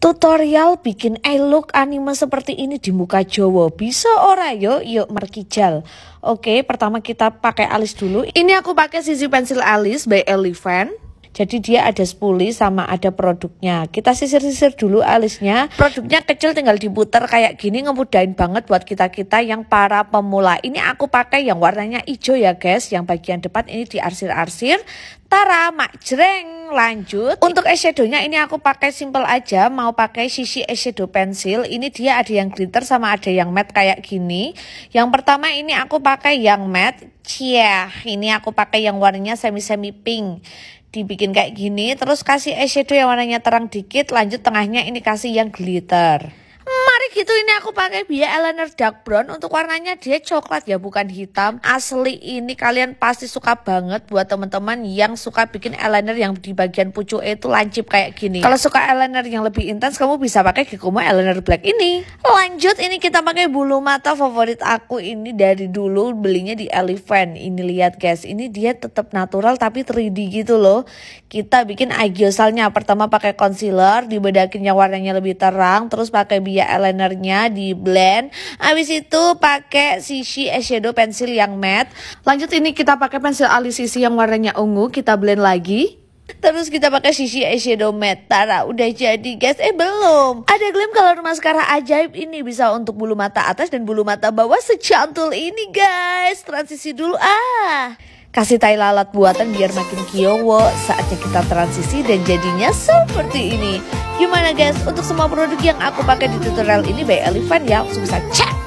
Tutorial bikin e look anime seperti ini di muka Jawa bisa ora yo? Yuk merkijal. Oke, pertama kita pakai alis dulu. Ini aku pakai sisi pensil alis by Elephant. Jadi dia ada spoolie sama ada produknya. Kita sisir-sisir dulu alisnya. Produknya kecil tinggal diputer kayak gini ngemudahin banget buat kita-kita yang para pemula. Ini aku pakai yang warnanya hijau ya guys. Yang bagian depan ini diarsir-arsir. Tara, mak jreng, lanjut. Untuk eyeshadownya ini aku pakai simple aja, mau pakai sisi eyeshadow pensil. Ini dia ada yang glitter sama ada yang matte kayak gini. Yang pertama ini aku pakai yang matte, cia. Ini aku pakai yang warnanya semi-semi pink dibikin kayak gini terus kasih eyeshadow yang warnanya terang dikit lanjut tengahnya ini kasih yang glitter gitu ini aku pakai Bia Eleanor Dark Brown untuk warnanya dia coklat ya bukan hitam. Asli ini kalian pasti suka banget buat teman-teman yang suka bikin eyeliner yang di bagian pucuk itu lancip kayak gini. Kalau suka eyeliner yang lebih intens kamu bisa pakai Kikumo Eyeliner Black ini. Lanjut ini kita pakai bulu mata favorit aku ini dari dulu belinya di Elephant. Ini lihat guys, ini dia tetap natural tapi 3D gitu loh. Kita bikin eye pertama pakai concealer, dibedakinnya warnanya lebih terang, terus pakai Bia Eleanor eyelinernya di blend. Habis itu pakai sisi eyeshadow pensil yang matte. Lanjut ini kita pakai pensil alis sisi yang warnanya ungu, kita blend lagi. Terus kita pakai sisi eyeshadow matte Tara udah jadi guys Eh belum Ada glam color mascara ajaib ini Bisa untuk bulu mata atas dan bulu mata bawah secantul ini guys Transisi dulu ah Kasih tai lalat buatan biar makin kiyowo saatnya kita transisi dan jadinya seperti ini. Gimana guys, untuk semua produk yang aku pakai di tutorial ini by Elifan ya, langsung bisa cek